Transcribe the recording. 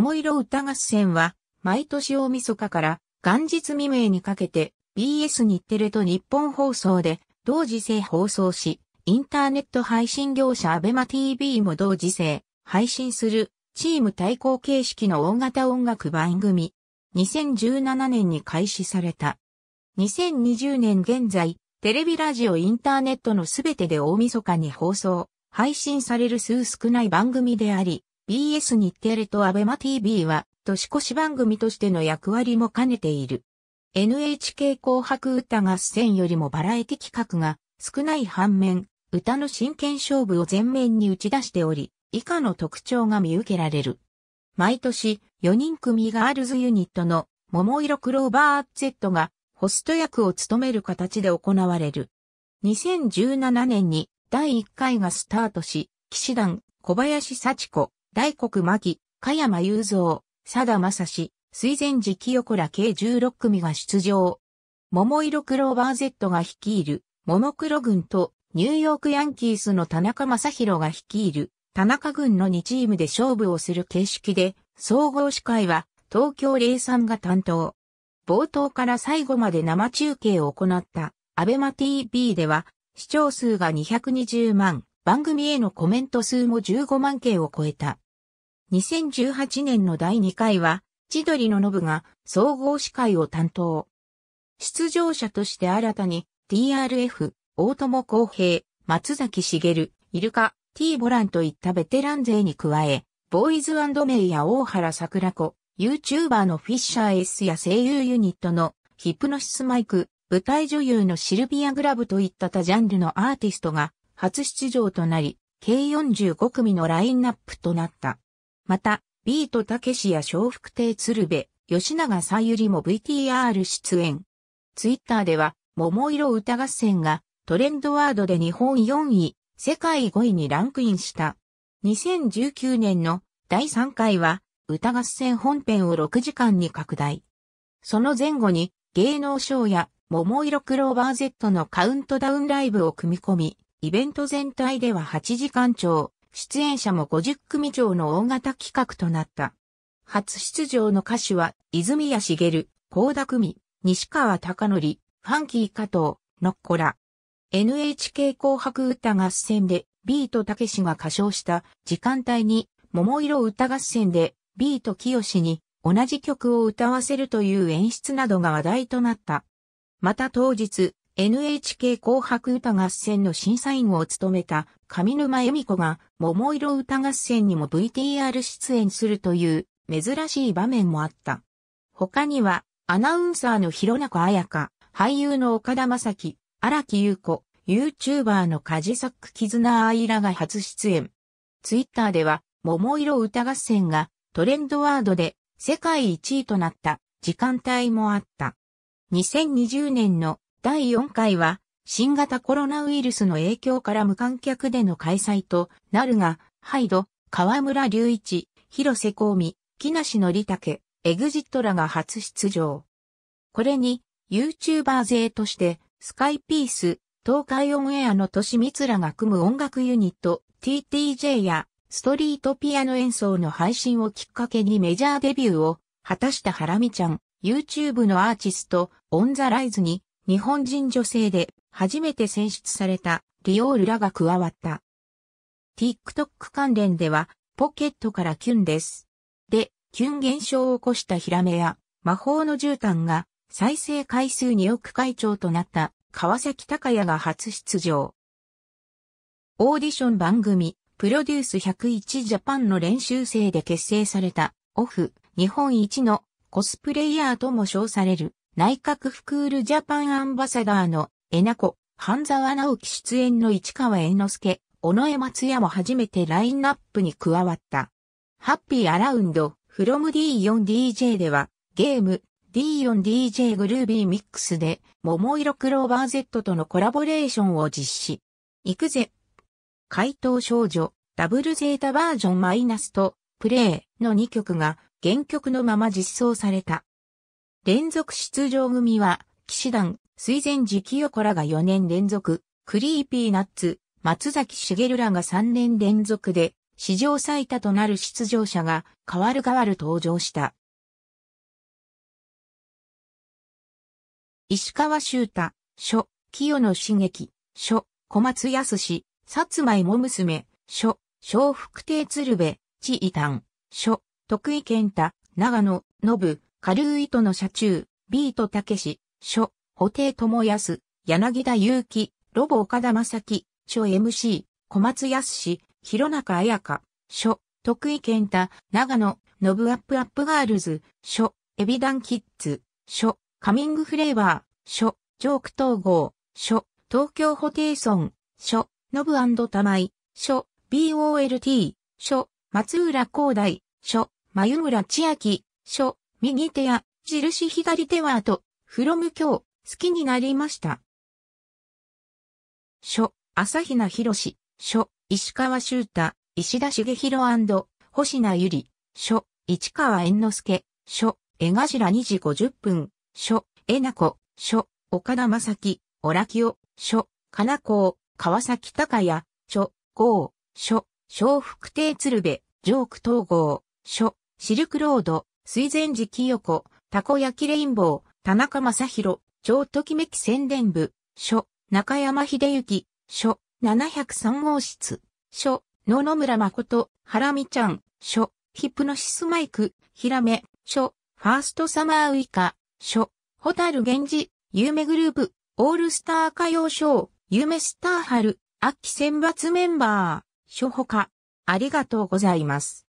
桃色歌合戦は、毎年大晦日から元日未明にかけて BS 日テレと日本放送で同時制放送し、インターネット配信業者アベマ TV も同時制配信するチーム対抗形式の大型音楽番組。2017年に開始された。2020年現在、テレビラジオインターネットのすべてで大晦日に放送、配信される数少ない番組であり、BS 日テレとアベマ TV は年越し番組としての役割も兼ねている。NHK 紅白歌合戦よりもバラエティ企画が少ない反面、歌の真剣勝負を前面に打ち出しており、以下の特徴が見受けられる。毎年、4人組ガールズユニットの桃色クローバー Z がホスト役を務める形で行われる。2017年に第1回がスタートし、騎士団小林幸子、大黒摩季、加山雄三、佐田正史、水前寺清子ら計16組が出場。桃色クローバー Z が率いる、桃黒軍と、ニューヨークヤンキースの田中正宏が率いる、田中軍の2チームで勝負をする形式で、総合司会は、東京03が担当。冒頭から最後まで生中継を行った、アベマ TV では、視聴数が220万、番組へのコメント数も15万件を超えた。2018年の第2回は、千鳥のノブが総合司会を担当。出場者として新たに TRF、大友康平、松崎しげる、イルカ、T ボランといったベテラン勢に加え、ボーイズメイや大原桜子、YouTuber のフィッシャー S や声優ユニットのヒプノシスマイク、舞台女優のシルビア・グラブといった他ジャンルのアーティストが初出場となり、計45組のラインナップとなった。また、ビートたけしや小福亭鶴瓶、吉永さゆりも VTR 出演。ツイッターでは、桃色歌合戦がトレンドワードで日本4位、世界5位にランクインした。2019年の第3回は、歌合戦本編を6時間に拡大。その前後に、芸能ショーや、桃色クローバー Z のカウントダウンライブを組み込み、イベント全体では8時間超、出演者も50組以上の大型企画となった。初出場の歌手は、泉谷茂、高田組、西川貴則、ファンキー加藤、のっこら。NHK 紅白歌合戦で、ビートたけしが歌唱した時間帯に、桃色歌合戦で、ビートきよしに同じ曲を歌わせるという演出などが話題となった。また当日、NHK 紅白歌合戦の審査員を務めた上沼恵美子が桃色歌合戦にも VTR 出演するという珍しい場面もあった。他にはアナウンサーの弘中彩香、俳優の岡田正樹、荒木優子、YouTuber のカジサック絆アイラが初出演。ツイッターでは桃色歌合戦がトレンドワードで世界一位となった時間帯もあった。2020年の第4回は、新型コロナウイルスの影響から無観客での開催となるが、ハイド、河村隆一、広瀬香美、木梨憲武、エグジットらが初出場。これに、YouTuber 勢として、スカイピース、東海オンエアの都市三つらが組む音楽ユニット、TTJ や、ストリートピアノ演奏の配信をきっかけにメジャーデビューを果たしたハラミちゃん、YouTube のアーティスト、オンザライズに日本人女性で初めて選出されたリオールらが加わった。TikTok 関連ではポケットからキュンです。で、キュン現象を起こしたヒラメや魔法の絨毯が再生回数2億回長となった川崎隆也が初出場。オーディション番組プロデュース101ジャパンの練習生で結成されたオフ日本一のコスプレイヤーとも称される内閣府クールジャパンアンバサダーのえなこ、半沢直樹出演の市川猿之助、尾上松也も初めてラインナップに加わった。ハッピーアラウンド、フロム D4DJ では、ゲーム、D4DJ グルービーミックスで、桃色クローバー Z とのコラボレーションを実施。行くぜ。怪盗少女、ダブルゼータバージョンマイナスと、プレイの2曲が原曲のまま実装された。連続出場組は、騎士団、水前寺清子らが4年連続、クリーピーナッツ、松崎しげるらが3年連続で、史上最多となる出場者が、変わる変わる登場した。石川修太、書、清野茂樹、書、小松康氏、薩摩芋娘、書、小福亭鶴瓶、地異端、書、徳井健太、長野、信、軽い糸の車中、ビートたけし、書、補定智康、柳田祐希、ロボ岡田正樹、書 MC、小松康弘中彩香、書、徳井健太、長野、ノブアップアップガールズ、書、エビダンキッズ、書、カミングフレーバー、書、ジョーク統合、書、東京ホテイソン、書、ノブ玉井、書、BOLT、書、松浦広大、書、眉村千秋、書、右手や印左手は後、フロム m 今日、好きになりました。書、朝比奈博士、書、石川修太、石田茂弘星名ゆり、書、市川猿之助、書、江頭2時50分、書、江な子、書、岡田正樹、オラキオ、書、金子、川崎隆也、書、郷、書、小福亭鶴瓶、ジョーク統合、書、シルクロード、水前寺清子、たこ焼きレインボー、田中正宏、超ときめき宣伝部、書、中山秀幸、書、703号室、書、野々村誠、原美ちゃん、書、ヒプノシスマイク、ひらめ、書、ファーストサマーウイカ、書、ホタル源氏、有名グループ、オールスター歌謡賞、有名スター春、秋選抜メンバー、書ほか、ありがとうございます。